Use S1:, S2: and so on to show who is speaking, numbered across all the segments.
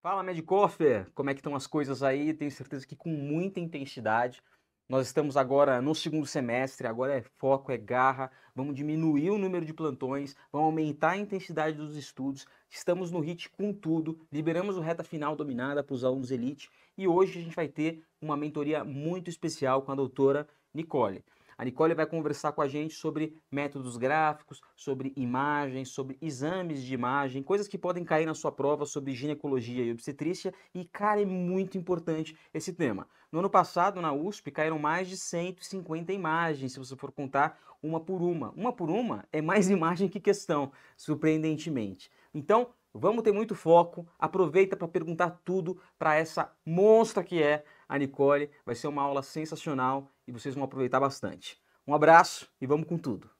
S1: Fala Medcofer, como é que estão as coisas aí? Tenho certeza que com muita intensidade. Nós estamos agora no segundo semestre, agora é foco, é garra, vamos diminuir o número de plantões, vamos aumentar a intensidade dos estudos, estamos no HIT com tudo, liberamos o reta final dominada para os alunos elite e hoje a gente vai ter uma mentoria muito especial com a doutora Nicole. A Nicole vai conversar com a gente sobre métodos gráficos, sobre imagens, sobre exames de imagem, coisas que podem cair na sua prova sobre ginecologia e obstetrícia. E, cara, é muito importante esse tema. No ano passado, na USP, caíram mais de 150 imagens, se você for contar uma por uma. Uma por uma é mais imagem que questão, surpreendentemente. Então, vamos ter muito foco, aproveita para perguntar tudo para essa monstra que é a Nicole. Vai ser uma aula sensacional e vocês vão aproveitar bastante. Um abraço e vamos com tudo!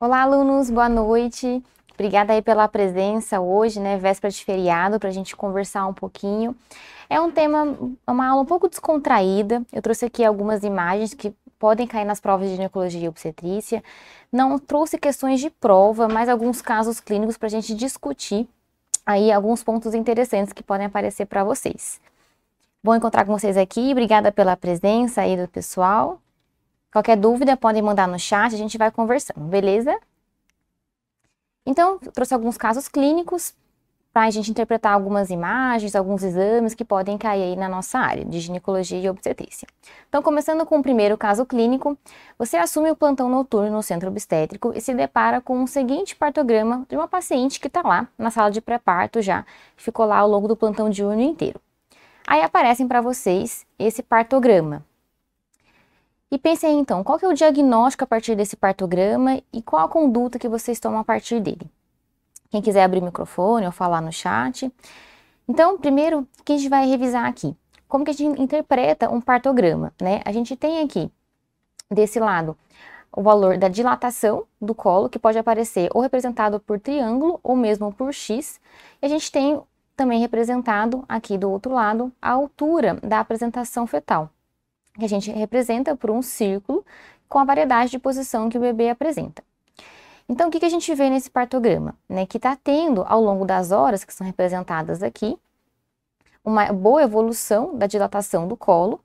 S1: Olá, alunos, boa noite. Obrigada aí pela presença hoje, né, véspera de feriado, para a gente conversar um pouquinho. É um tema, uma aula um pouco descontraída. Eu trouxe aqui algumas imagens que podem cair nas provas de ginecologia e obstetrícia. Não trouxe questões de prova, mas alguns casos clínicos para a gente discutir aí alguns pontos interessantes que podem aparecer para vocês. Bom encontrar com vocês aqui. Obrigada pela presença aí do pessoal. Qualquer dúvida podem mandar no chat, a gente vai conversando, beleza? Então, trouxe alguns casos clínicos para a gente interpretar algumas imagens, alguns exames que podem cair aí na nossa área de ginecologia e obstetrícia. Então, começando com o primeiro caso clínico, você assume o plantão noturno no centro obstétrico e se depara com o seguinte partograma de uma paciente que está lá na sala de pré-parto já, ficou lá ao longo do plantão diurno inteiro. Aí aparecem para vocês esse partograma, e pensei então, qual que é o diagnóstico a partir desse partograma e qual a conduta que vocês tomam a partir dele? Quem quiser abrir o microfone ou falar no chat. Então, primeiro, o que a gente vai revisar aqui? Como que a gente interpreta um partograma, né? A gente tem aqui, desse lado, o valor da dilatação do colo, que pode aparecer ou representado por triângulo ou mesmo por X. E a gente tem também representado aqui do outro lado a altura da apresentação fetal que a gente representa por um círculo com a variedade de posição que o bebê apresenta. Então, o que, que a gente vê nesse partograma? Né, que está tendo, ao longo das horas que são representadas aqui, uma boa evolução da dilatação do colo,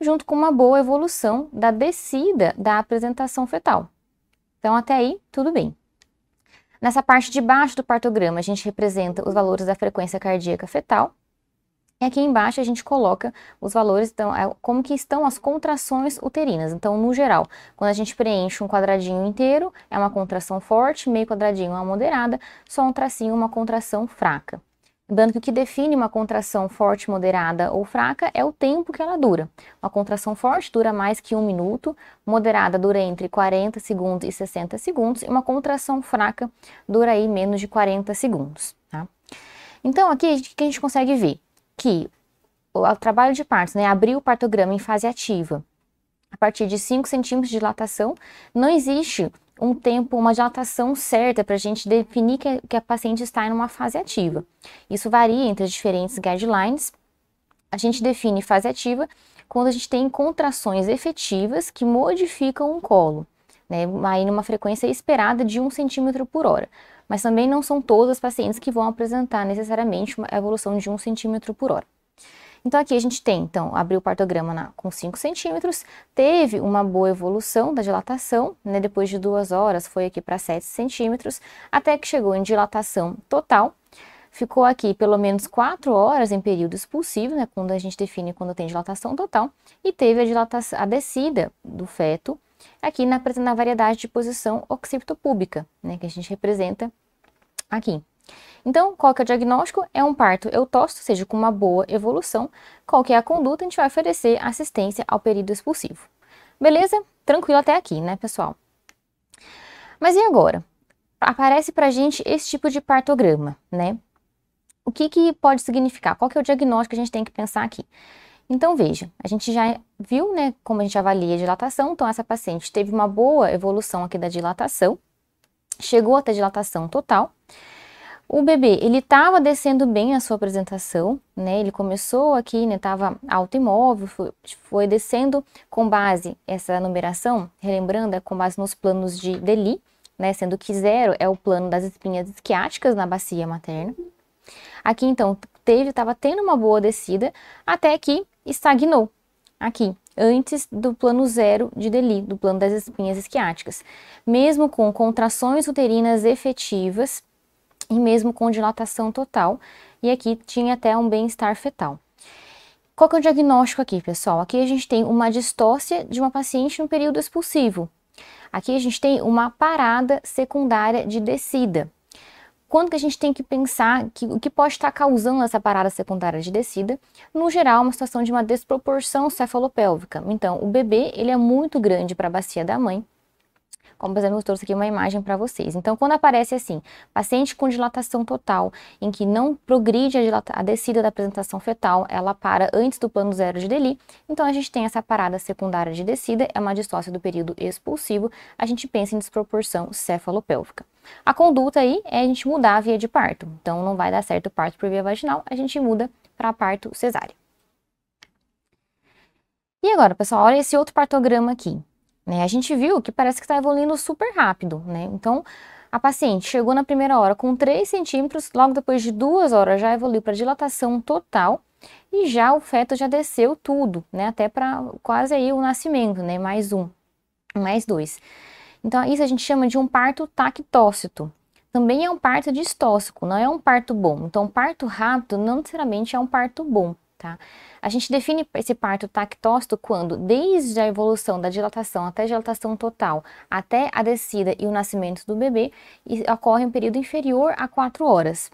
S1: junto com uma boa evolução da descida da apresentação fetal. Então, até aí, tudo bem. Nessa parte de baixo do partograma, a gente representa os valores da frequência cardíaca fetal, e aqui embaixo a gente coloca os valores, então, é, como que estão as contrações uterinas. Então, no geral, quando a gente preenche um quadradinho inteiro, é uma contração forte, meio quadradinho é uma moderada, só um tracinho uma contração fraca. Lembrando que o que define uma contração forte, moderada ou fraca é o tempo que ela dura. Uma contração forte dura mais que um minuto, moderada dura entre 40 segundos e 60 segundos, e uma contração fraca dura aí menos de 40 segundos. Tá? Então, aqui o que a gente consegue ver? que o, o trabalho de partos, né, abrir o partograma em fase ativa, a partir de 5 centímetros de dilatação, não existe um tempo, uma dilatação certa para a gente definir que, que a paciente está em uma fase ativa. Isso varia entre as diferentes guidelines. A gente define fase ativa quando a gente tem contrações efetivas que modificam o colo, né, aí numa frequência esperada de 1 centímetro por hora mas também não são todas as pacientes que vão apresentar necessariamente uma evolução de 1 centímetro por hora. Então, aqui a gente tem, então, abriu o partograma na, com 5 centímetros, teve uma boa evolução da dilatação, né, depois de duas horas foi aqui para 7 centímetros, até que chegou em dilatação total, ficou aqui pelo menos 4 horas em período expulsivo, né, quando a gente define quando tem dilatação total, e teve a, dilatação, a descida do feto aqui na, na variedade de posição occipito-pública, né, que a gente representa aqui. Então, qual que é o diagnóstico? É um parto eutócito, ou seja, com uma boa evolução. Qual que é a conduta? A gente vai oferecer assistência ao período expulsivo. Beleza? Tranquilo até aqui, né, pessoal? Mas e agora? Aparece pra gente esse tipo de partograma, né? O que, que pode significar? Qual que é o diagnóstico que a gente tem que pensar aqui? Então, veja, a gente já viu, né, como a gente avalia a dilatação. Então, essa paciente teve uma boa evolução aqui da dilatação, chegou até dilatação total. O bebê, ele estava descendo bem a sua apresentação, né? Ele começou aqui, né? Tava alto imóvel, foi, foi descendo com base essa numeração, relembrando, é com base nos planos de Deli, né? Sendo que zero é o plano das espinhas esquiáticas na bacia materna. Aqui, então, teve, estava tendo uma boa descida, até que estagnou aqui, antes do plano zero de Deli, do plano das espinhas esquiáticas, mesmo com contrações uterinas efetivas e mesmo com dilatação total, e aqui tinha até um bem-estar fetal. Qual que é o diagnóstico aqui, pessoal? Aqui a gente tem uma distócia de uma paciente no período expulsivo. Aqui a gente tem uma parada secundária de descida quanto que a gente tem que pensar que o que pode estar causando essa parada secundária de descida, no geral, é uma situação de uma desproporção cefalopélvica. Então, o bebê, ele é muito grande para a bacia da mãe, como por exemplo, eu trouxe aqui uma imagem para vocês. Então, quando aparece assim, paciente com dilatação total, em que não progride a, a, descida da apresentação fetal, ela para antes do plano zero de Deli, então a gente tem essa parada secundária de descida, é uma distócia do período expulsivo, a gente pensa em desproporção cefalopélvica. A conduta aí é a gente mudar a via de parto. Então, não vai dar certo o parto por via vaginal, a gente muda para parto cesárea. E agora, pessoal, olha esse outro partograma aqui. Né? A gente viu que parece que está evoluindo super rápido, né? Então, a paciente chegou na primeira hora com 3 centímetros, logo depois de duas horas já evoluiu para dilatação total e já o feto já desceu tudo, né? Até para quase aí o nascimento, né? Mais um, mais dois. Então, isso a gente chama de um parto tactócito. Também é um parto distócico, não é um parto bom. Então, parto rápido não necessariamente é um parto bom, tá? A gente define esse parto tactócito quando, desde a evolução da dilatação até a dilatação total, até a descida e o nascimento do bebê, ocorre um período inferior a 4 horas.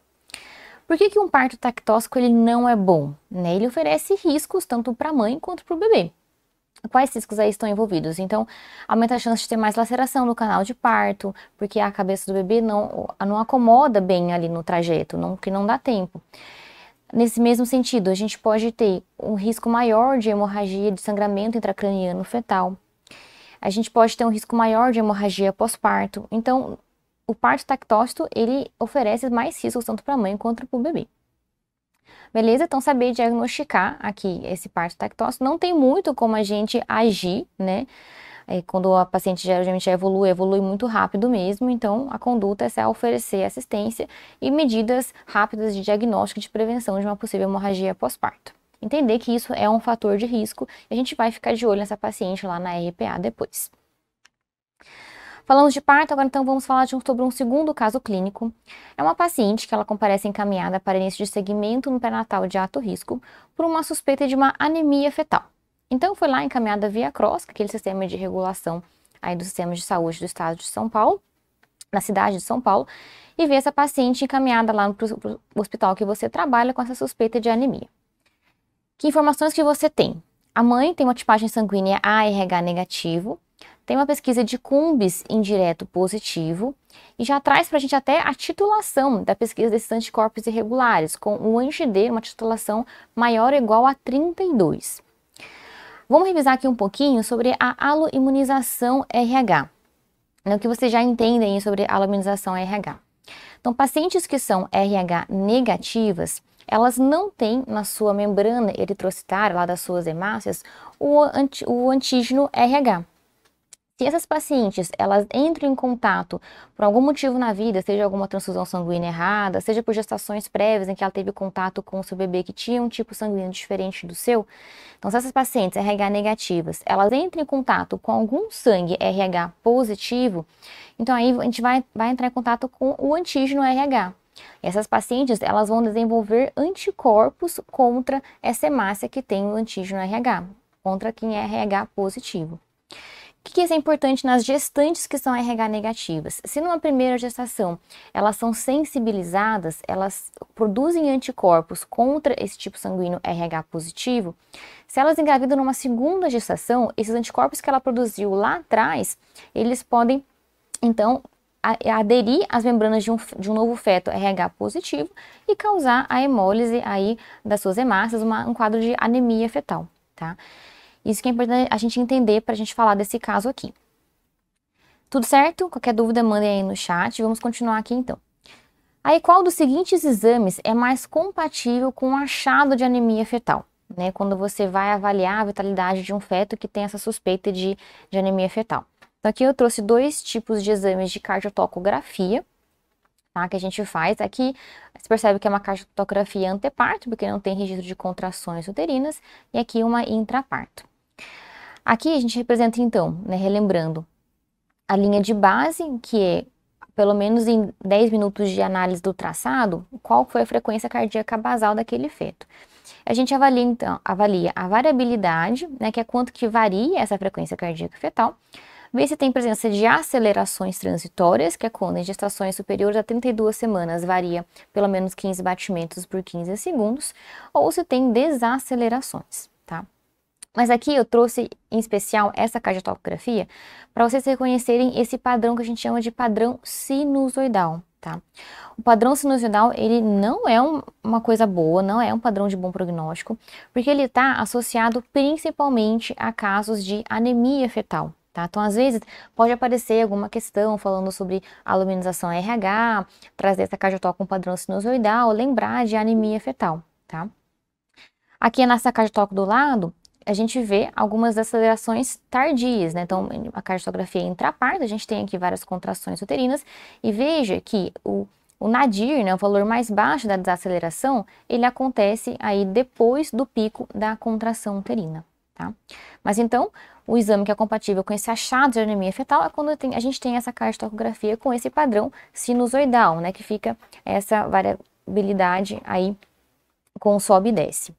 S1: Por que, que um parto tactócico ele não é bom? Né? Ele oferece riscos tanto para a mãe quanto para o bebê quais riscos aí estão envolvidos. Então, aumenta a chance de ter mais laceração no canal de parto, porque a cabeça do bebê não, não acomoda bem ali no trajeto, não, que não dá tempo. Nesse mesmo sentido, a gente pode ter um risco maior de hemorragia de sangramento intracraniano fetal. A gente pode ter um risco maior de hemorragia pós-parto. Então, o parto tactócito, ele oferece mais riscos tanto para a mãe quanto para o bebê. Beleza? Então, saber diagnosticar aqui esse parto tectóxico não tem muito como a gente agir, né? É, quando a paciente geralmente evolui, evolui muito rápido mesmo, então a conduta é, é oferecer assistência e medidas rápidas de diagnóstico e de prevenção de uma possível hemorragia pós-parto. Entender que isso é um fator de risco e a gente vai ficar de olho nessa paciente lá na RPA depois. Falamos de parto, agora então vamos falar um, sobre um segundo caso clínico. É uma paciente que ela comparece encaminhada para início de segmento no pré-natal de alto risco por uma suspeita de uma anemia fetal. Então foi lá encaminhada via CROSS, é aquele sistema de regulação aí do sistema de saúde do estado de São Paulo, na cidade de São Paulo, e vê essa paciente encaminhada lá no hospital que você trabalha com essa suspeita de anemia. Que informações que você tem? A mãe tem uma tipagem sanguínea ARH negativo, tem uma pesquisa de cumbis indireto positivo e já traz para a gente até a titulação da pesquisa desses anticorpos irregulares, com o anti-D, uma titulação maior ou igual a 32. Vamos revisar aqui um pouquinho sobre a aloimunização RH. O que vocês já entendem sobre aloimunização RH. Então, pacientes que são RH negativas, elas não têm na sua membrana eritrocitária, lá das suas hemácias, o, anti, o antígeno RH. Se essas pacientes elas entram em contato por algum motivo na vida, seja alguma transfusão sanguínea errada, seja por gestações prévias em que ela teve contato com o seu bebê que tinha um tipo sanguíneo diferente do seu, então se essas pacientes RH negativas elas entram em contato com algum sangue RH positivo, então aí a gente vai, vai entrar em contato com o antígeno RH. Essas pacientes elas vão desenvolver anticorpos contra essa hemácia que tem o antígeno RH, contra quem é RH positivo. O que, é importante nas gestantes que são RH negativas? Se numa primeira gestação elas são sensibilizadas, elas produzem anticorpos contra esse tipo sanguíneo RH positivo, se elas engravidam numa segunda gestação, esses anticorpos que ela produziu lá atrás, eles podem, então, aderir às membranas de um, de um novo feto RH positivo e causar a hemólise aí das suas hemácias, uma, um quadro de anemia fetal, tá? Isso que é importante a gente entender para a gente falar desse caso aqui. Tudo certo? Qualquer dúvida, mandem aí no chat. Vamos continuar aqui então. Aí, qual dos seguintes exames é mais compatível com o achado de anemia fetal? Né, quando você vai avaliar a vitalidade de um feto que tem essa suspeita de, de anemia fetal. Então, aqui eu trouxe dois tipos de exames de cardiotocografia, tá, que a gente faz. Aqui você percebe que é uma cardiotocografia anteparto, porque não tem registro de contrações uterinas, e aqui uma intraparto. Aqui a gente representa então, né, relembrando, a linha de base, que é pelo menos em 10 minutos de análise do traçado, qual foi a frequência cardíaca basal daquele feto. A gente avalia então, avalia a variabilidade, né, que é quanto que varia essa frequência cardíaca fetal, vê se tem presença de acelerações transitórias, que é quando em gestações superiores a 32 semanas varia pelo menos 15 batimentos por 15 segundos, ou se tem desacelerações. Mas aqui eu trouxe em especial essa cardiotopografia para vocês reconhecerem esse padrão que a gente chama de padrão sinusoidal. Tá? O padrão sinusoidal ele não é um, uma coisa boa, não é um padrão de bom prognóstico, porque ele está associado principalmente a casos de anemia fetal. Tá? Então, às vezes, pode aparecer alguma questão falando sobre aluminização RH, trazer essa cardiotol com padrão sinusoidal, lembrar de anemia fetal, tá? Aqui é nessa cardiotol do lado, a gente vê algumas acelerações tardias, né? Então, a cardiografia intraparto, a gente tem aqui várias contrações uterinas, e veja que o, o nadir, né, o valor mais baixo da desaceleração, ele acontece aí depois do pico da contração uterina, tá? Mas então, o exame que é compatível com esse achado de anemia fetal é quando tem, a gente tem essa cardiografia com esse padrão sinusoidal, né? Que fica essa variabilidade aí com sobe e desce.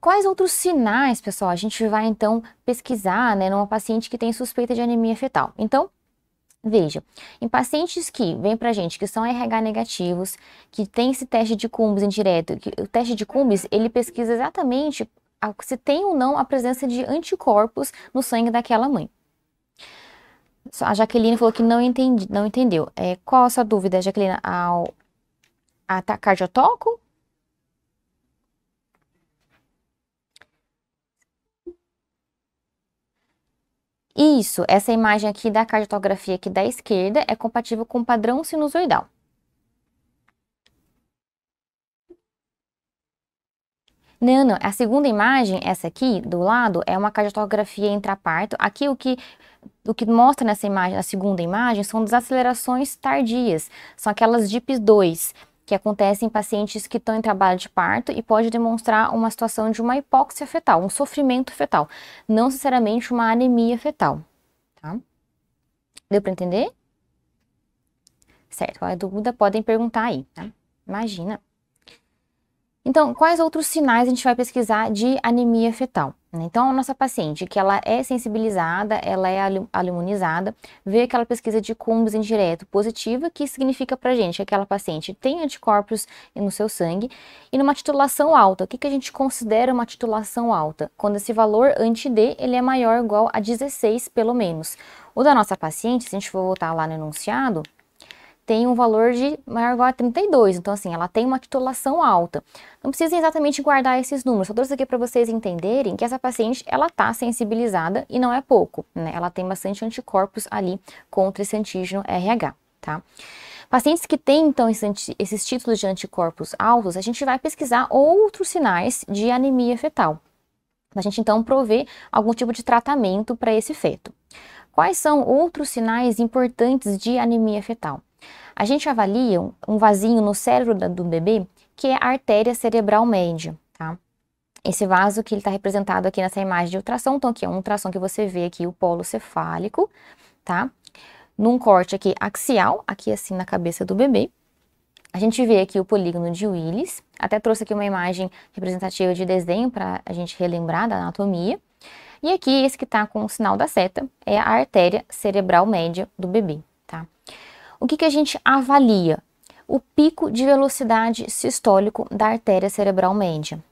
S1: Quais outros sinais, pessoal, a gente vai então pesquisar né, numa paciente que tem suspeita de anemia fetal? Então, Veja, em pacientes que vêm pra gente que são RH negativos, que tem esse teste de Cumbis indireto, que o teste de Cumbis, ele pesquisa exatamente a, se tem ou não a presença de anticorpos no sangue daquela mãe. A Jaqueline falou que não, entendi, não entendeu. É, qual a sua dúvida, Jaqueline? Ao, a, a Isso, essa imagem aqui da cartografia aqui da esquerda é compatível com o padrão sinusoidal. Não, não, a segunda imagem, essa aqui do lado, é uma cardiotografia intraparto. Aqui o que, o que mostra nessa imagem, a segunda imagem, são desacelerações tardias, são aquelas DIPs 2 que acontece em pacientes que estão em trabalho de parto e pode demonstrar uma situação de uma hipóxia fetal, um sofrimento fetal, não necessariamente uma anemia fetal, tá? Deu para entender? Certo, qual a dúvida? Podem perguntar aí, tá? Imagina. Então, quais outros sinais a gente vai pesquisar de anemia fetal? Né? Então, a nossa paciente, que ela é sensibilizada, ela é alimunizada, vê aquela pesquisa de cumbus indireto positiva, que significa pra gente que aquela paciente tem anticorpos no seu sangue, e numa titulação alta. O que, que a gente considera uma titulação alta? Quando esse valor anti-D, ele é maior ou igual a 16, pelo menos. O da nossa paciente, se a gente for voltar lá no enunciado, tem um valor de maior ou igual a 32. Então, assim, ela tem uma titulação alta. Não precisa exatamente guardar esses números. Só trouxe aqui para vocês entenderem que essa paciente, ela está sensibilizada e não é pouco, né? Ela tem bastante anticorpos ali contra esse antígeno RH, tá? Pacientes que têm, então, esses títulos de anticorpos altos, a gente vai pesquisar outros sinais de anemia fetal. A gente, então, prover algum tipo de tratamento para esse feto. Quais são outros sinais importantes de anemia fetal? A gente avalia um vasinho no cérebro do bebê, que é a artéria cerebral média, tá? Esse vaso que ele está representado aqui nessa imagem de ultrassom, então aqui é um ultrassom que você vê aqui o polo cefálico, tá? Num corte aqui axial, aqui assim na cabeça do bebê. A gente vê aqui o polígono de Willis, até trouxe aqui uma imagem representativa de desenho para a gente relembrar da anatomia. E aqui, esse que está com o sinal da seta é a artéria cerebral média do bebê. O que, que a gente avalia? O pico de velocidade sistólico da artéria cerebral média.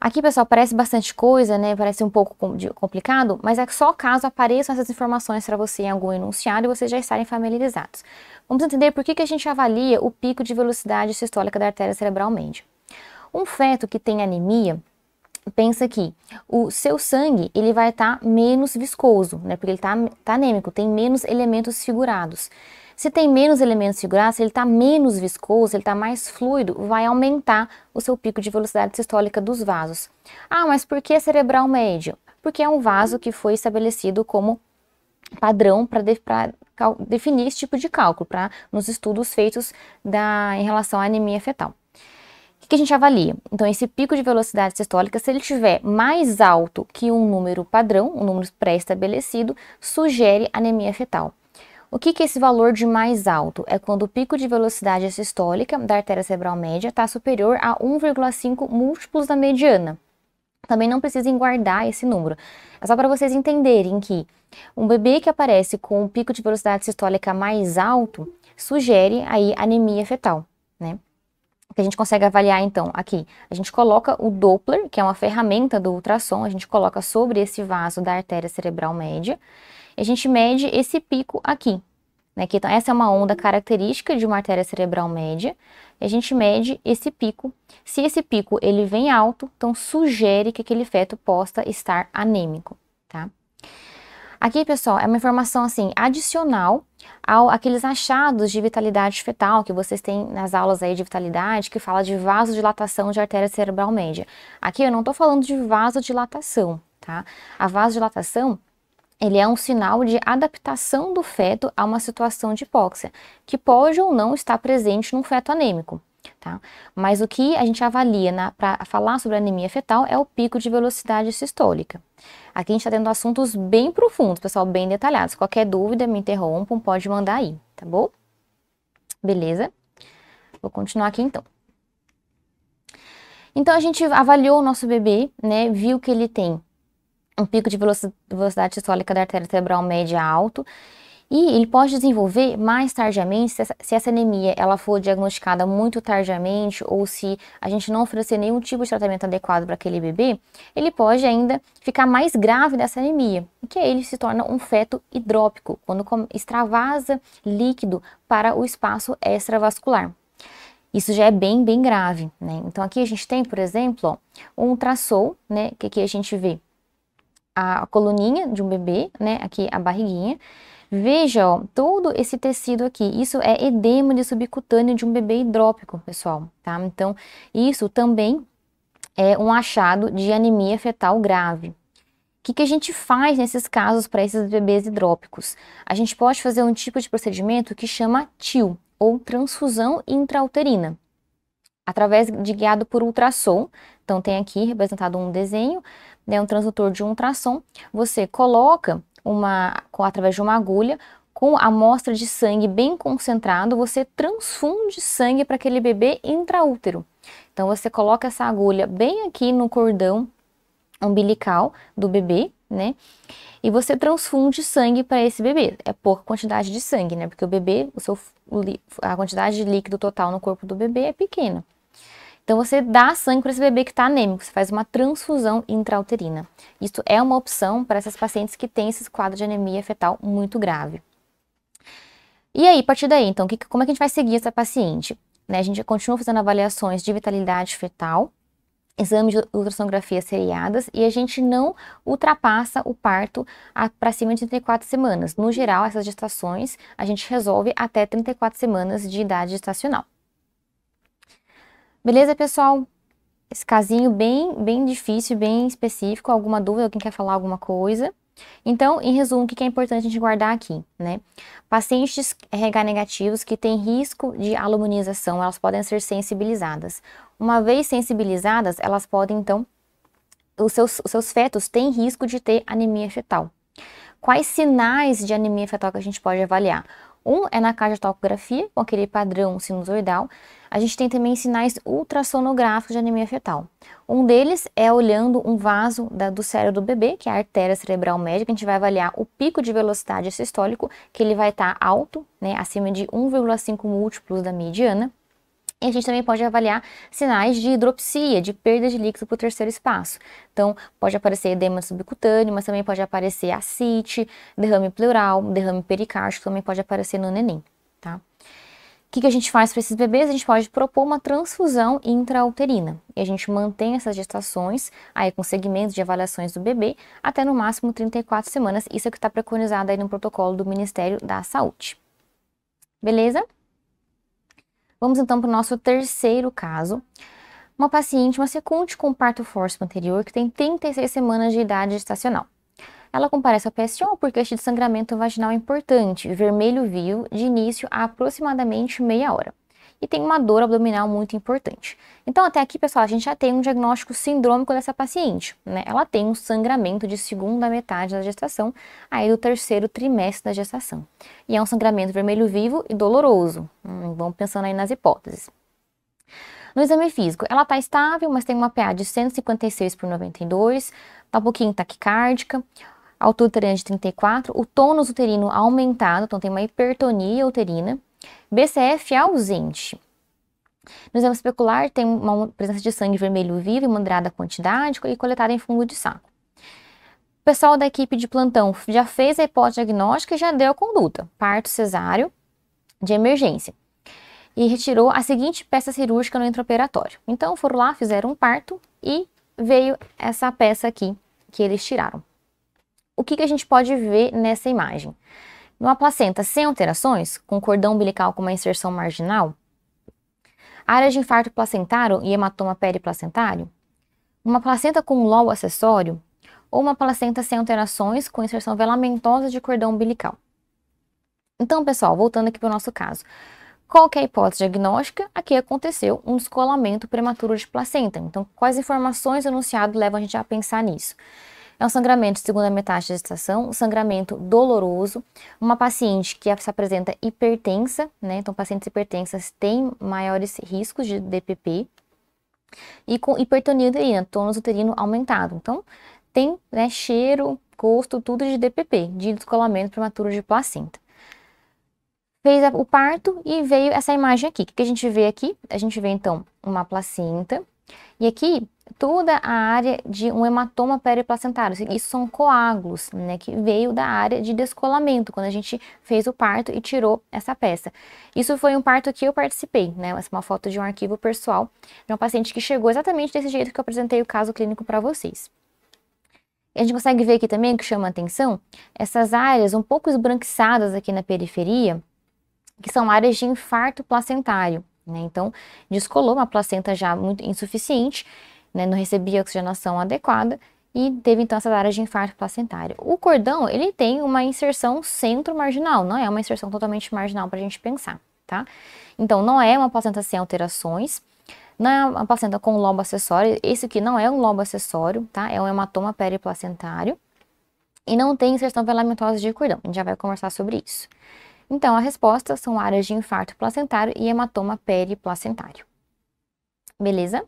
S1: Aqui, pessoal, parece bastante coisa, né? Parece um pouco complicado, mas é só caso apareçam essas informações para você em algum enunciado e vocês já estarem familiarizados. Vamos entender por que, que a gente avalia o pico de velocidade sistólica da artéria cerebral média. Um feto que tem anemia, pensa que o seu sangue ele vai estar tá menos viscoso, né? Porque ele está tá anêmico, tem menos elementos figurados. Se tem menos elementos de graça, ele está menos viscoso, ele está mais fluido, vai aumentar o seu pico de velocidade sistólica dos vasos. Ah, mas por que cerebral médio? Porque é um vaso que foi estabelecido como padrão para de, definir esse tipo de cálculo, para nos estudos feitos da, em relação à anemia fetal. O que, que a gente avalia? Então, esse pico de velocidade sistólica, se ele estiver mais alto que um número padrão, um número pré-estabelecido, sugere anemia fetal. O que, que é esse valor de mais alto? É quando o pico de velocidade sistólica da artéria cerebral média está superior a 1,5 múltiplos da mediana. Também não precisem guardar esse número. É só para vocês entenderem que um bebê que aparece com o pico de velocidade sistólica mais alto sugere aí anemia fetal, né? que a gente consegue avaliar então aqui. A gente coloca o Doppler, que é uma ferramenta do ultrassom, a gente coloca sobre esse vaso da artéria cerebral média a gente mede esse pico aqui. Né? Que, então, essa é uma onda característica de uma artéria cerebral média. a gente mede esse pico. Se esse pico ele vem alto, então sugere que aquele feto possa estar anêmico, tá? Aqui, pessoal, é uma informação assim adicional ao aqueles achados de vitalidade fetal que vocês têm nas aulas aí de vitalidade, que fala de vasodilatação de artéria cerebral média. Aqui eu não estou falando de vasodilatação, tá? A vasodilatação ele é um sinal de adaptação do feto a uma situação de hipóxia, que pode ou não estar presente num feto anêmico. Tá? Mas o que a gente avalia para falar sobre anemia fetal é o pico de velocidade sistólica. Aqui a gente está tendo assuntos bem profundos, pessoal, bem detalhados. Qualquer dúvida, me interrompam, pode mandar aí, tá bom? Beleza? Vou continuar aqui então. Então a gente avaliou o nosso bebê, né? Viu que ele tem um pico de velocidade sistólica da artéria cerebral média alto e ele pode desenvolver mais tardiamente se essa, se essa, anemia ela for diagnosticada muito tardiamente ou se a gente não oferecer nenhum tipo de tratamento adequado para aquele bebê, ele pode ainda ficar mais grave dessa anemia, que aí ele se torna um feto hidrópico, quando extravasa líquido para o espaço extravascular. Isso já é bem, bem grave, né? Então aqui a gente tem, por exemplo, ó, um traçou né, que aqui a gente vê a coluninha de um bebê, né? Aqui a barriguinha. Veja, ó, todo esse tecido aqui, isso é edema de subcutâneo de um bebê hidrópico, pessoal, tá? Então, isso também é um achado de anemia fetal grave. O que, que a gente faz nesses casos para esses bebês hidrópicos? A gente pode fazer um tipo de procedimento que chama TIL, ou transfusão intrauterina, através de guiado por ultrassom. Então, tem aqui representado um desenho né, um transdutor de ultrassom, você coloca uma, através de uma agulha, com a amostra de sangue bem concentrado, você transfunde sangue para aquele bebê intraútero. Então você coloca essa agulha bem aqui no cordão umbilical do bebê, né? E você transfunde sangue para esse bebê. É pouca quantidade de sangue, né? Porque o bebê, o seu, a quantidade de líquido total no corpo do bebê é pequena. Então você dá sangue para esse bebê que está anêmico, você faz uma transfusão intrauterina. Isso é uma opção para essas pacientes que têm esse quadro de anemia fetal muito grave. E aí, a partir daí, então, que, como é que a gente vai seguir essa paciente? Né, a gente continua fazendo avaliações de vitalidade fetal, exames de ultrassonografia seriadas e a gente não ultrapassa o parto para cima de 34 semanas. No geral, essas gestações a gente resolve até 34 semanas de idade gestacional. Beleza, pessoal? Esse casinho bem, bem difícil, bem específico. Alguma dúvida? Alguém quer falar alguma coisa? Então, em resumo, o que é importante a gente guardar aqui, né? Pacientes RH negativos que têm risco de aluminização, elas podem ser sensibilizadas. Uma vez sensibilizadas, elas podem, então, os seus, os seus fetos têm risco de ter anemia fetal. Quais sinais de anemia fetal que a gente pode avaliar? Um é na cardiotocografia, com aquele padrão sinusoidal. A gente tem também sinais ultrassonográficos de anemia fetal. Um deles é olhando um vaso da, do cérebro do bebê, que é a artéria cerebral média, a gente vai avaliar o pico de velocidade sistólico, que ele vai estar tá alto, né, acima de 1,5 múltiplos da mediana. E a gente também pode avaliar sinais de hidropsia, de perda de líquido para o terceiro espaço. Então, pode aparecer edema subcutâneo, mas também pode aparecer ascite, derrame pleural, derrame pericárdico, também pode aparecer no neném, tá? O que, que a gente faz para esses bebês? A gente pode propor uma transfusão intrauterina. E a gente mantém essas gestações, aí com segmentos de avaliações do bebê, até no máximo 34 semanas. Isso é o que está preconizado aí no protocolo do Ministério da Saúde. Beleza? Vamos então para o nosso terceiro caso. Uma paciente, uma secunde com parto fórceo anterior, que tem 36 semanas de idade gestacional. Ela comparece ao PSO porque este de sangramento vaginal é importante, vermelho vivo, de início a aproximadamente meia hora e tem uma dor abdominal muito importante. Então, até aqui, pessoal, a gente já tem um diagnóstico sindrômico dessa paciente, né? Ela tem um sangramento de segunda metade da gestação, aí do terceiro trimestre da gestação. E é um sangramento vermelho vivo e doloroso. Hum, vamos pensando aí nas hipóteses. No exame físico, ela está estável, mas tem uma PA de 156 por 92, tá um pouquinho taquicárdica, altura uterina de 34, o tônus uterino aumentado, então tem uma hipertonia uterina, BCF é ausente. No exame especular, tem uma presença de sangue vermelho vivo em moderada quantidade e coletada em fungo de saco. O pessoal da equipe de plantão já fez a hipótese diagnóstica e já deu a conduta, parto cesáreo de emergência. E retirou a seguinte peça cirúrgica no intraoperatório. Então foram lá, fizeram um parto e veio essa peça aqui que eles tiraram. O que, que a gente pode ver nessa imagem? Numa placenta sem alterações, com cordão umbilical com uma inserção marginal, área de infarto placentário e hematoma periplacentário, uma placenta com LOL acessório ou uma placenta sem alterações com inserção velamentosa de cordão umbilical. Então, pessoal, voltando aqui para o nosso caso. Qual é a hipótese diagnóstica? Aqui aconteceu um descolamento prematuro de placenta. Então, quais informações do enunciado levam a gente a pensar nisso? É um sangramento de segunda metade da gestação, um sangramento doloroso, uma paciente que se apresenta hipertensa, né? Então, pacientes hipertensas têm maiores riscos de DPP e com hipertonia uterina, tônus uterino aumentado. Então, tem né, cheiro, gosto, tudo de DPP, de descolamento prematuro de placenta. Fez o parto e veio essa imagem aqui. O que a gente vê aqui? A gente vê, então, uma placenta. E aqui toda a área de um hematoma periplacentário. Assim, isso são coágulos, né, que veio da área de descolamento, quando a gente fez o parto e tirou essa peça. Isso foi um parto que eu participei, né, é uma foto de um arquivo pessoal de uma paciente que chegou exatamente desse jeito que eu apresentei o caso clínico para vocês. A gente consegue ver aqui também, que chama a atenção, essas áreas um pouco esbranquiçadas aqui na periferia, que são áreas de infarto placentário, né, então descolou uma placenta já muito insuficiente, né, não recebia oxigenação adequada e teve então essa área de infarto placentário. O cordão, ele tem uma inserção centro-marginal, não é uma inserção totalmente marginal para a gente pensar, tá? Então, não é uma placenta sem alterações, não é uma placenta com lobo acessório, esse aqui não é um lobo acessório, tá? É um hematoma periplacentário e não tem inserção velamentosa de cordão, a gente já vai conversar sobre isso. Então, a resposta são áreas de infarto placentário e hematoma periplacentário. Beleza?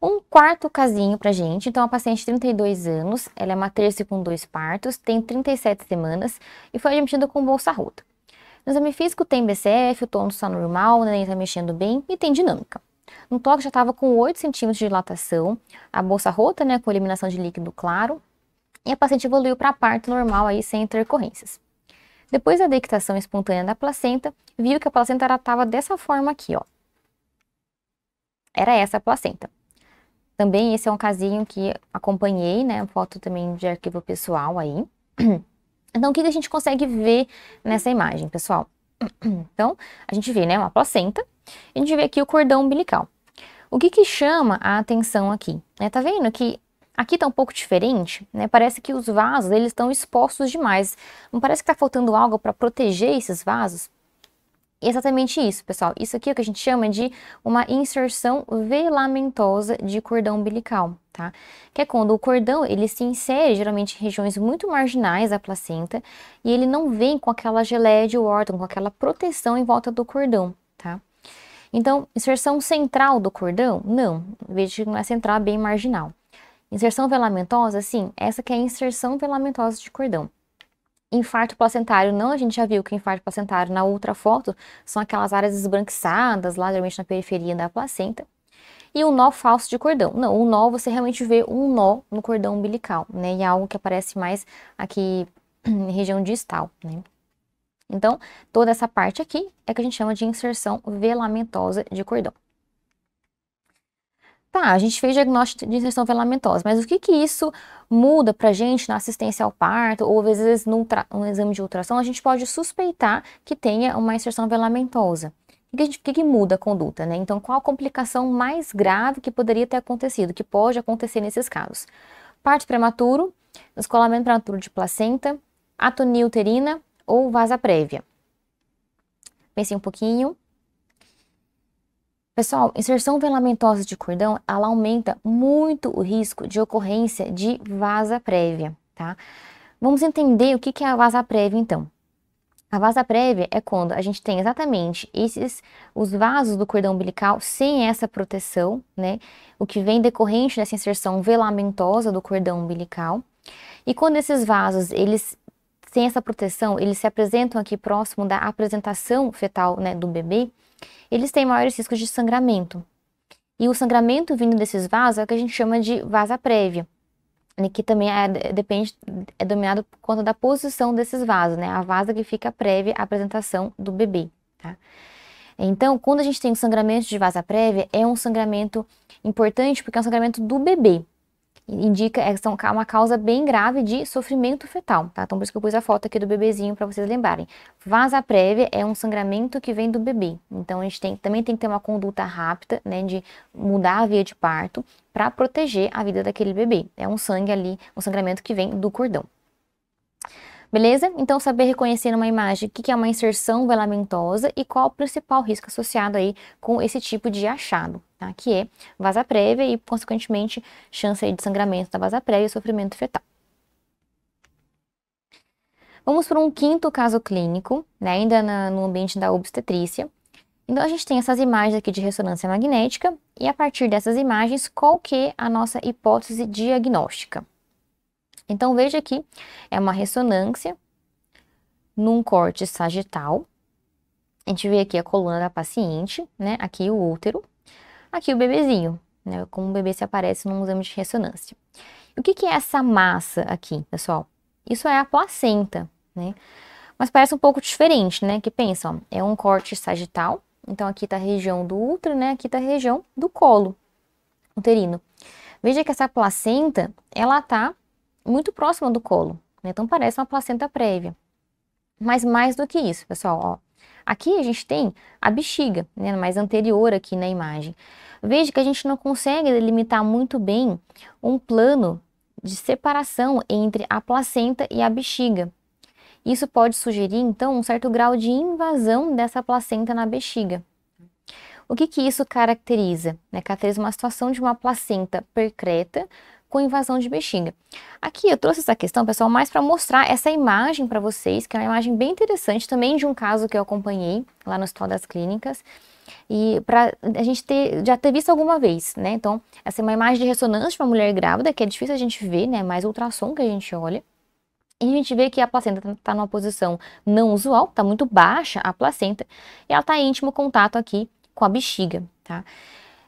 S1: Um quarto casinho pra gente, então a paciente 32 anos, ela é uma terça com dois partos, tem 37 semanas e foi admitida com bolsa rota. No exame físico tem BCF, o tônus está normal, o neném está mexendo bem e tem dinâmica. No toque já estava com 8 centímetros de dilatação, a bolsa rota, né, com eliminação de líquido claro, e a paciente evoluiu para parto normal aí sem intercorrências. Depois da dectação espontânea da placenta, viu que a placenta estava dessa forma aqui, ó. Era essa a placenta. Também esse é um casinho que acompanhei, né? Foto também de arquivo pessoal aí. Então, o que a gente consegue ver nessa imagem, pessoal? Então, a gente vê, né, uma placenta, a gente vê aqui o cordão umbilical. O que que chama a atenção aqui? É, tá vendo que Aqui está um pouco diferente, né? Parece que os vasos eles estão expostos demais. Não parece que está faltando algo para proteger esses vasos? Exatamente isso, pessoal. Isso aqui é o que a gente chama de uma inserção velamentosa de cordão umbilical, tá? Que é quando o cordão, ele se insere geralmente em regiões muito marginais da placenta e ele não vem com aquela geleia de Wharton, com aquela proteção em volta do cordão, tá? Então, inserção central do cordão? Não, veja que não é central, é bem marginal. Inserção velamentosa, sim, essa que é a inserção velamentosa de cordão. Infarto placentário, não, a gente já viu que infarto placentário na outra foto são aquelas áreas esbranquiçadas, lá geralmente na periferia da placenta. E o nó falso de cordão. Não, o nó você realmente vê um nó no cordão umbilical, né? E é algo que aparece mais aqui região distal, né? Então, toda essa parte aqui é que a gente chama de inserção velamentosa de cordão. Tá, a gente fez diagnóstico de inserção velamentosa, mas o que que isso muda para gente na assistência ao parto, ou às vezes num um exame de ultrassom, a gente pode suspeitar que tenha uma inserção velamentosa. O que, gente, que, muda a conduta, né? Então, qual a complicação mais grave que poderia ter acontecido, que pode acontecer nesses casos? Parto prematuro, descolamento prematuro de placenta, atonia uterina ou vasa prévia. Pensei um pouquinho. Pessoal, inserção filamentosa de cordão, ela aumenta muito o risco de ocorrência de vasa prévia, tá? Vamos entender o que é a vasa prévia, então. A vasa prévia é quando a gente tem exatamente esses, os vasos do cordão umbilical sem essa proteção, né? O que vem decorrente dessa inserção velamentosa do cordão umbilical. E quando esses vasos, eles sem essa proteção, eles se apresentam aqui próximo da apresentação fetal, né, do bebê, eles têm maiores riscos de sangramento. E o sangramento vindo desses vasos é o que a gente chama de vasa prévia, né, que também é, depende, é dominado por conta da posição desses vasos, né? A vasa que fica prévia à apresentação do bebê, tá? Então, quando a gente tem um sangramento de vasa prévia, é um sangramento importante porque é um sangramento do bebê indica é uma causa bem grave de sofrimento fetal, tá? Então por isso que eu pus a foto aqui do bebezinho para vocês lembrarem. Vaza prévia é um sangramento que vem do bebê. Então a gente tem, também tem que ter uma conduta rápida, né, de mudar a via de parto para proteger a vida daquele bebê. É um sangue ali, um sangramento que vem do cordão. Beleza? Então, saber reconhecer uma imagem o que é uma inserção velamentosa e qual o principal risco associado aí com esse tipo de achado, tá? que é vaza prévia e, consequentemente, chance de sangramento da vaza prévia e sofrimento fetal. Vamos para um quinto caso clínico, né? ainda na, no ambiente da obstetrícia. Então, a gente tem essas imagens aqui de ressonância magnética e, a partir dessas imagens, qual que é a nossa hipótese diagnóstica? Então, veja aqui é uma ressonância num corte sagital. A gente vê aqui a coluna da paciente, né? Aqui o útero, aqui o bebezinho, né? Como o bebê se aparece num exame de ressonância. O que, que é essa massa aqui, pessoal? Isso é a placenta, né? Mas parece um pouco diferente, né? Que pensa, ó, é um corte sagital, então aqui tá a região do útero, né? Aqui tá a região do colo uterino. Veja que essa placenta, ela tá muito próxima do colo, né? então parece uma placenta prévia. Mas mais do que isso, pessoal, ó. Aqui a gente tem a bexiga, né, mais anterior aqui na imagem. Veja que a gente não consegue delimitar muito bem um plano de separação entre a placenta e a bexiga. Isso pode sugerir, então, um certo grau de invasão dessa placenta na bexiga. O que, que isso caracteriza? Né? Caracteriza uma situação de uma placenta percreta com invasão de bexiga. Aqui eu trouxe essa questão, pessoal, mais para mostrar essa imagem para vocês, que é uma imagem bem interessante também de um caso que eu acompanhei lá no Hospital das Clínicas. E para a gente ter, já ter visto alguma vez, né? Então, essa é uma imagem de ressonância de uma mulher grávida, que é difícil a gente ver, né? Mais ultrassom que a gente olha. E a gente vê que a placenta está tá numa posição não usual, está muito baixa a placenta, e ela está em íntimo contato aqui com a bexiga, tá?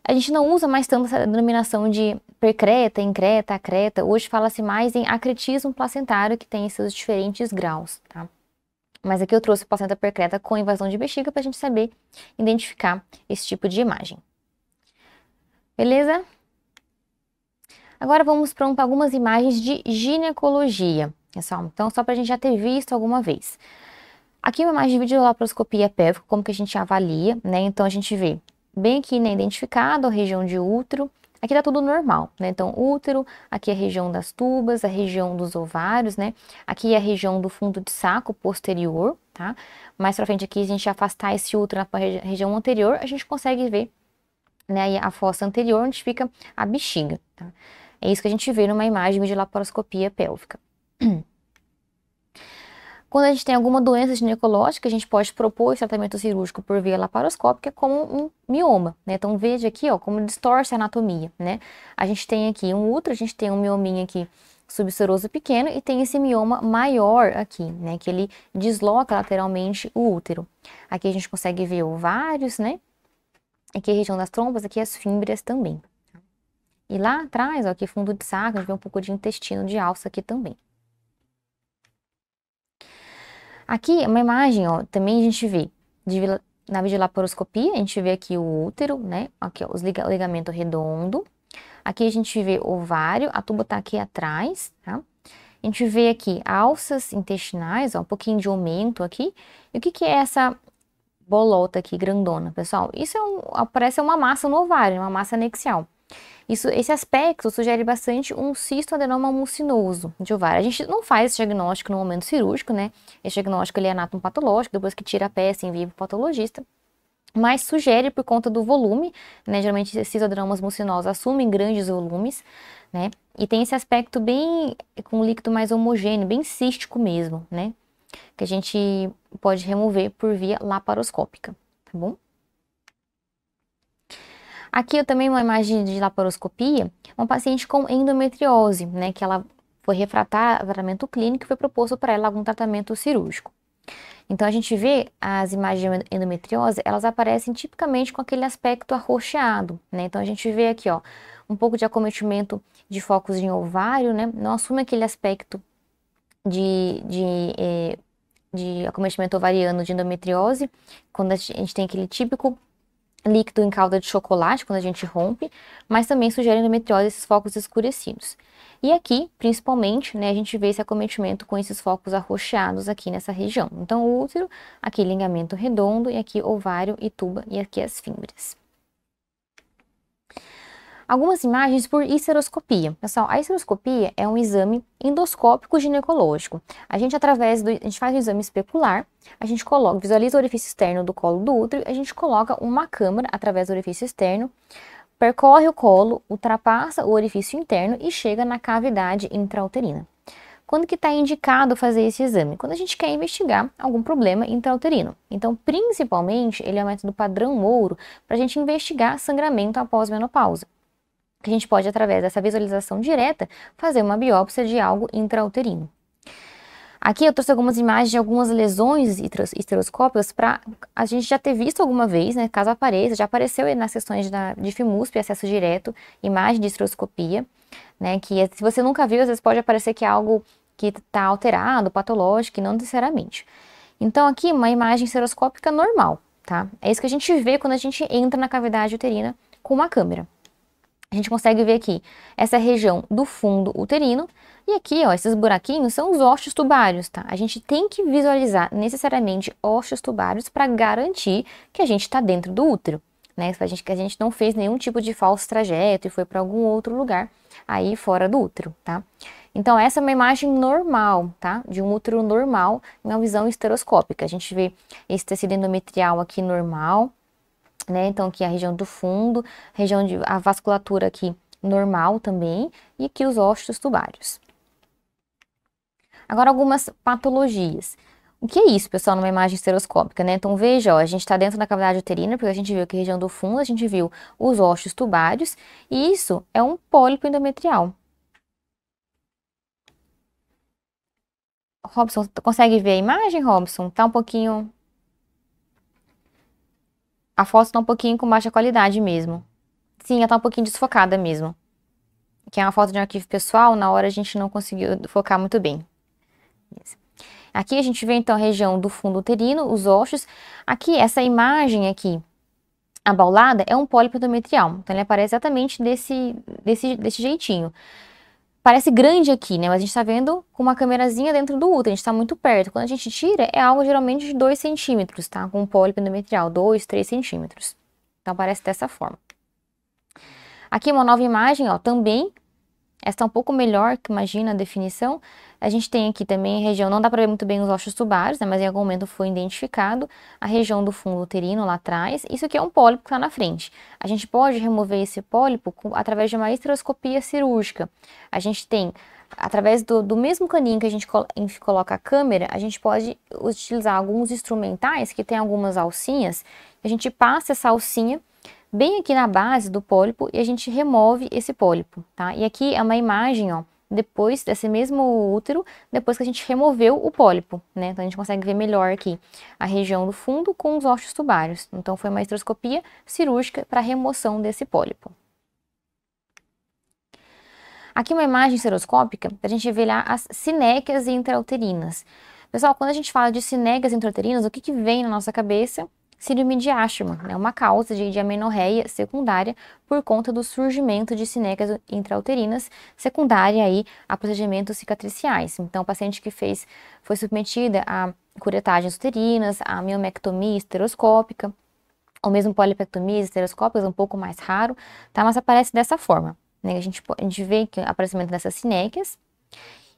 S1: A gente não usa mais tanto essa denominação de percreta, increta, acreta. Hoje fala-se mais em acretismo placentário, que tem seus diferentes graus, tá? Mas aqui eu trouxe placenta percreta com invasão de bexiga para a gente saber identificar esse tipo de imagem. Beleza? Agora vamos para algumas imagens de ginecologia, pessoal. Então, só para a gente já ter visto alguma vez. Aqui uma imagem de videolaparoscopia pélvica, como que a gente avalia, né? Então, a gente vê bem aqui, né, identificado, a região de útero. Aqui tá tudo normal, né? Então, útero, aqui é a região das tubas, a região dos ovários, né? Aqui é a região do fundo de saco posterior, tá? Mais pra frente aqui, a gente afastar esse útero na região anterior, a gente consegue ver, né, a fossa anterior, onde fica a bexiga, tá? É isso que a gente vê numa imagem de laparoscopia pélvica. Quando a gente tem alguma doença ginecológica, a gente pode propor esse tratamento cirúrgico por via laparoscópica como um mioma, né? Então veja aqui, ó, como distorce a anatomia, né? A gente tem aqui um útero, a gente tem um miominha aqui subseroso pequeno e tem esse mioma maior aqui, né? Que ele desloca lateralmente o útero. Aqui a gente consegue ver ovários, né? Aqui a região das trompas, aqui as fímbrias também. E lá atrás, ó, aqui fundo de saco, a gente vê um pouco de intestino de alça aqui também. Aqui, é uma imagem, ó, também a gente vê de, na videolaparoscopia, a gente vê aqui o útero, né? Aqui, ó, os liga, ligamento redondo. Aqui a gente vê ovário, a tuba tá aqui atrás, tá? A gente vê aqui alças intestinais, ó, um pouquinho de aumento aqui. E o que que é essa bolota aqui, grandona, pessoal? Isso é um, parece uma massa no ovário, uma massa anexial. Isso, esse aspecto sugere bastante um cisto adenoma mucinoso de ovário. A gente não faz esse diagnóstico no momento cirúrgico, né? Esse diagnóstico ele é anatomopatológico, depois que tira a peça envia para o patologista. Mas sugere por conta do volume, né? Geralmente esses adenomas mucinosos assumem grandes volumes, né? E tem esse aspecto bem com um líquido mais homogêneo, bem cístico mesmo, né? Que a gente pode remover por via laparoscópica, tá bom? Aqui eu também uma imagem de laparoscopia, uma paciente com endometriose, né, que ela foi refratar tratamento clínico e foi proposto para ela algum tratamento cirúrgico. Então a gente vê as imagens de endometriose, elas aparecem tipicamente com aquele aspecto arroxeado, né? Então a gente vê aqui, ó, um pouco de acometimento de focos em ovário, né? Não assume aquele aspecto de, de, eh, de acometimento ovariano de endometriose, quando a gente tem aquele típico líquido em calda de chocolate, quando a gente rompe, mas também sugere endometriose esses focos escurecidos. E aqui, principalmente, né, a gente vê esse acometimento com esses focos arroxeados aqui nessa região. Então, útero, aqui ligamento redondo, e aqui ovário e tuba, e aqui as fímbrias algumas imagens por histeroscopia. Pessoal, a histeroscopia é um exame endoscópico ginecológico. A gente através do a gente faz o exame especular, a gente coloca, visualiza o orifício externo do colo do útero, a gente coloca uma câmera através do orifício externo, percorre o colo, ultrapassa o orifício interno e chega na cavidade intrauterina. Quando que está indicado fazer esse exame? Quando a gente quer investigar algum problema intrauterino. Então, principalmente, ele é um método padrão ouro para a gente investigar sangramento após menopausa que a gente pode, através dessa visualização direta, fazer uma biópsia de algo intrauterino. Aqui eu trouxe algumas imagens de algumas lesões esteroscópicas para a gente já ter visto alguma vez, né? Caso apareça, já apareceu nas sessões da, de FIMUSP, acesso direto, imagem de esteroscopia, né? Que é, se você nunca viu, às vezes pode aparecer que é algo que está alterado, patológico, e não necessariamente. Então aqui uma imagem esteroscópica normal, tá? É isso que a gente vê quando a gente entra na cavidade uterina com uma câmera a gente consegue ver aqui essa região do fundo uterino e aqui, ó, esses buraquinhos são os ossos tubários, tá? A gente tem que visualizar necessariamente ossos tubários para garantir que a gente está dentro do útero, né? Pra gente, que a gente não fez nenhum tipo de falso trajeto e foi para algum outro lugar aí fora do útero, tá? Então, essa é uma imagem normal, tá? De um útero normal, uma visão esteroscópica. A gente vê esse tecido endometrial aqui normal, né? Então aqui é a região do fundo, região de a vasculatura aqui normal também e aqui os ósseos tubários. Agora algumas patologias. O que é isso, pessoal, numa imagem esteroscópica, né? Então, veja, ó, a gente está dentro da cavidade uterina, porque a gente viu aqui a região do fundo, a gente viu os ossos tubários, e isso é um pólipo endometrial. Robson, consegue ver a imagem, Robson? Tá um pouquinho a foto tá um pouquinho com baixa qualidade mesmo. Sim, ela tá um pouquinho desfocada mesmo. Que é uma foto de um arquivo pessoal, na hora a gente não conseguiu focar muito bem. Aqui a gente vê então a região do fundo uterino, os ossos. Aqui, essa imagem aqui, a baulada, é um pólipo endometrial. Então ele aparece exatamente desse, desse, desse jeitinho parece grande aqui, né? Mas a gente está vendo com uma câmerazinha dentro do útero, a gente está muito perto. Quando a gente tira, é algo geralmente de 2 centímetros, tá? Com pólipo endometrial, 2, 3 centímetros. Então, aparece dessa forma. Aqui uma nova imagem, ó, também esta é um pouco melhor, que imagina a definição. A gente tem aqui também a região, não dá para ver muito bem os ossos tubares, né, mas em algum momento foi identificado a região do fundo uterino lá atrás. Isso aqui é um pólipo que está na frente. A gente pode remover esse pólipo com, através de uma esteroscopia cirúrgica. A gente tem através do, do, mesmo caninho que a gente coloca a câmera, a gente pode utilizar alguns instrumentais que tem algumas alcinhas. A gente passa essa alcinha bem aqui na base do pólipo e a gente remove esse pólipo, tá? E aqui é uma imagem, ó, depois desse mesmo útero, depois que a gente removeu o pólipo, né? Então a gente consegue ver melhor aqui a região do fundo com os ossos tubários. Então foi uma estroscopia cirúrgica para remoção desse pólipo. Aqui uma imagem seroscópica para a gente revelar as sinéquias intrauterinas. Pessoal, quando a gente fala de sinéquias intrauterinas, o que, que vem na nossa cabeça? Síndrome de é uma causa de, de amenorreia secundária por conta do surgimento de sinecas intrauterinas, secundária aí a procedimentos cicatriciais. Então, o paciente que fez foi submetida a curetagens uterinas, a miomectomia esteroscópica, ou mesmo polipectomias esteroscópicas, um pouco mais raro, tá? Mas aparece dessa forma. Né? A, gente, a gente vê que o aparecimento dessas sinéquias,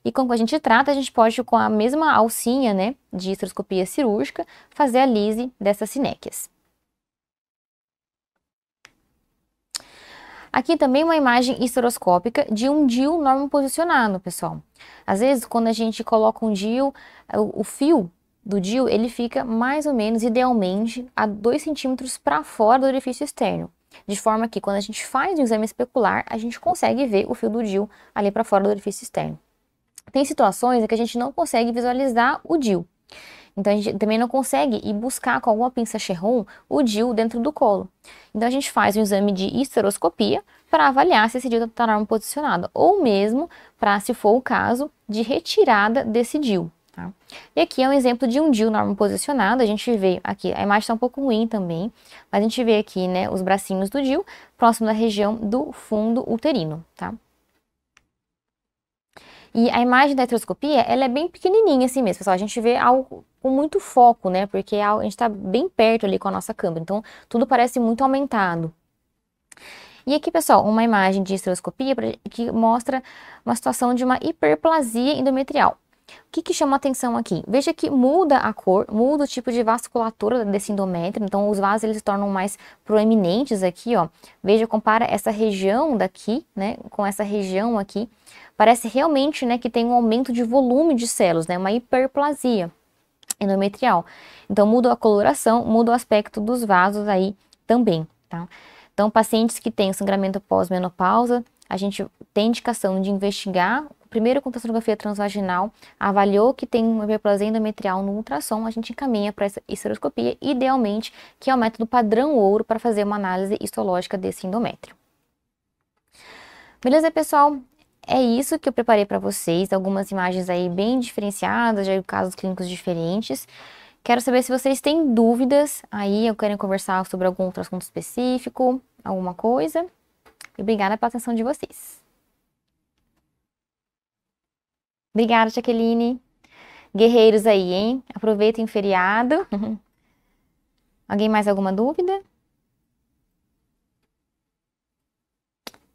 S1: e como a gente trata, a gente pode, com a mesma alcinha né, de estroscopia cirúrgica, fazer a lise dessas sinéquias. Aqui também uma imagem esteroscópica de um DIL normo posicionado, pessoal. Às vezes, quando a gente coloca um DIL, o fio do DIL, ele fica mais ou menos, idealmente, a 2 centímetros para fora do orifício externo. De forma que, quando a gente faz um exame especular, a gente consegue ver o fio do DIL ali para fora do orifício externo tem situações em que a gente não consegue visualizar o DIL. Então a gente também não consegue ir buscar com alguma pinça Cherron o DIL dentro do colo. Então a gente faz um exame de histeroscopia para avaliar se esse DIL está tá normal posicionado, ou mesmo para, se for o caso, de retirada desse DIL. Tá? E aqui é um exemplo de um DIL normal posicionado, a gente vê aqui, a imagem está um pouco ruim também, mas a gente vê aqui né, os bracinhos do DIL próximo da região do fundo uterino. Tá? E a imagem da heteroscopia, ela é bem pequenininha assim mesmo, pessoal. A gente vê algo com muito foco, né? Porque é a gente está bem perto ali com a nossa câmera. Então, tudo parece muito aumentado. E aqui, pessoal, uma imagem de esteroscopia que mostra uma situação de uma hiperplasia endometrial. O que, que chama atenção aqui? Veja que muda a cor, muda o tipo de vasculatura desse endométrio, então os vasos eles se tornam mais proeminentes aqui, ó. Veja, compara essa região daqui, né, com essa região aqui parece realmente né, que tem um aumento de volume de células né, uma hiperplasia endometrial. Então muda a coloração, muda o aspecto dos vasos aí também, tá? Então pacientes que têm sangramento pós-menopausa, a gente tem indicação de investigar primeiro com ultrassonografia transvaginal, avaliou que tem uma hiperplasia endometrial no ultrassom, a gente encaminha para essa esteroscopia, idealmente, que é o método padrão ouro para fazer uma análise histológica desse endométrio. Beleza, pessoal? é isso que eu preparei para vocês, algumas imagens aí bem diferenciadas, de casos clínicos diferentes. Quero saber se vocês têm dúvidas aí, eu quero conversar sobre algum outro assunto específico, alguma coisa. obrigada pela atenção de vocês. Obrigada, Jaqueline. Guerreiros aí, hein? Aproveitem o feriado. Alguém mais alguma dúvida?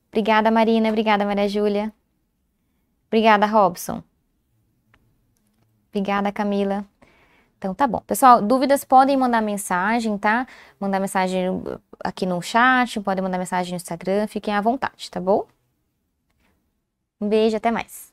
S1: Obrigada, Marina. Obrigada, Maria Júlia. Obrigada, Robson. Obrigada, Camila. Então tá bom. Pessoal, dúvidas podem mandar mensagem, tá? Mandar mensagem uh, aqui no chat, podem mandar mensagem no Instagram, fiquem à vontade, tá bom? Um beijo, até mais.